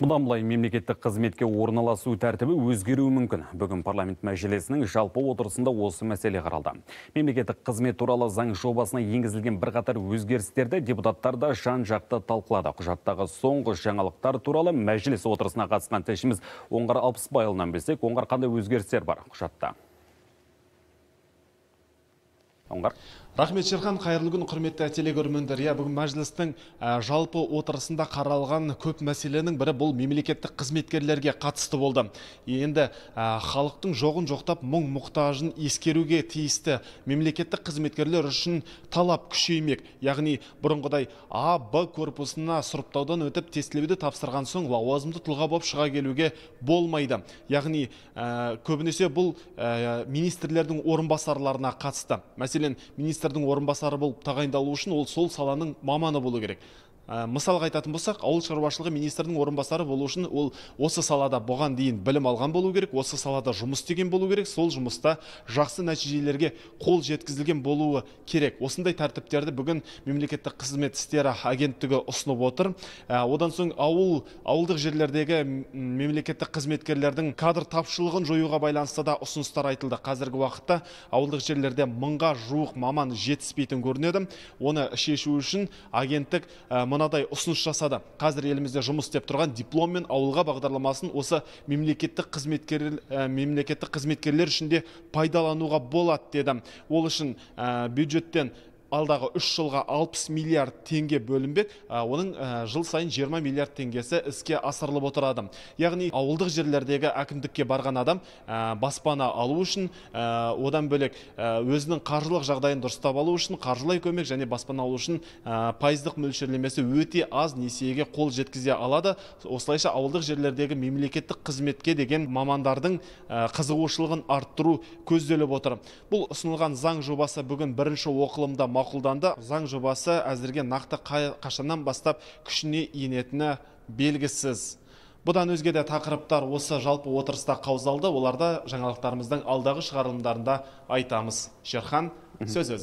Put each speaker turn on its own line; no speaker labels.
бұдан былай мемлекеттік қызметке орналасу тәртібі өзгеруі мүмкін бүгін парламент мәжілісінің жалпы отырысында осы мәселе қаралды мемлекеттік қызмет туралы заң жобасына енгізілген бірқатар өзгерістерді депутаттар да жан жақты талқылады құжаттағы соңғы жаңалықтар туралы мәжіліс отырысына қатысқан тілшіміз оңғар алпысбайұлынан білсек оңғар қандай өзгерістер бар құжатта оңғар
рахмет шерхан қайырлы күн құрметті телекөрермендер иә бүгін мәжілістің ә, жалпы отырысында қаралған көп мәселенің бірі бұл мемлекеттік қызметкерлерге қатысты болды енді ә, халықтың жоғын жоқтап мұң мұқтажын ескеруге тиісті мемлекеттік қызметкерлер үшін талап күшеймек яғни бұрынғыдай а б корпусына сұрыптаудан өтіп тестілеуді тапсырған соң лауазымды тұлға болып шыға келуге болмайды яғни ә, көбінесе бұл министрлердің орынбасарларына қатысты мәселен мәселен министрдің орынбасары болып тағайындалу үшін ол сол саланың маманы болу керек Ә, мысалға айтатын болсақ ауыл шаруашылығы министрінің орынбасары болу үшін ол осы салада бұған дейін білім алған болу керек осы салада жұмыс істеген болу керек сол жұмыста жақсы нәтижелерге қол жеткізілген болуы керек осындай тәртіптерді бүгін мемлекеттік қызмет істері агенттігі ұсынып отыр ә, одан соң ауыл ауылдық жерлердегі мемлекеттік қызметкерлердің кадр тапшылығын жоюға байланысты да ұсыныстар айтылды қазіргі уақытта ауылдық жерлерде мыңға жуық маман жетіспейтін көрінеді оны шешу үшін агенттік ә, мынадай ұсыныс жасады қазір елімізде жұмыс істеп тұрған дипломмен ауылға бағдарламасын осы мемлекеттік қызметкер ә, мемлекеттік қызметкерлер үшін де пайдалануға болады деді ол үшін бюджеттен алдағы үш жылға 60 миллиард теңге бөлінбек оның жыл сайын 20 миллиард теңгесі іске асырылып отырады яғни ауылдық жерлердегі әкімдікке барған адам баспана алу үшін одан бөлек өзінің қаржылық жағдайын дұрыстап алу үшін қаржылай көмек және баспана алу үшін пайыздық мөлшерлемесі өте аз несиеге қол жеткізе алады осылайша ауылдық жерлердегі мемлекеттік қызметке деген мамандардың қызығушылығын арттыру көзделіп отыр бұл ұсынылған заң жобасы бүгін бірінші оқылымда мақұлданды заң жобасы әзірге нақты қашаннан бастап күшіне енетіні белгісіз бұдан өзге де тақырыптар осы жалпы отырыста қаузалды оларда жаңалықтарымыздың алдағы шығарылымдарында айтамыз шерхан сөз өзің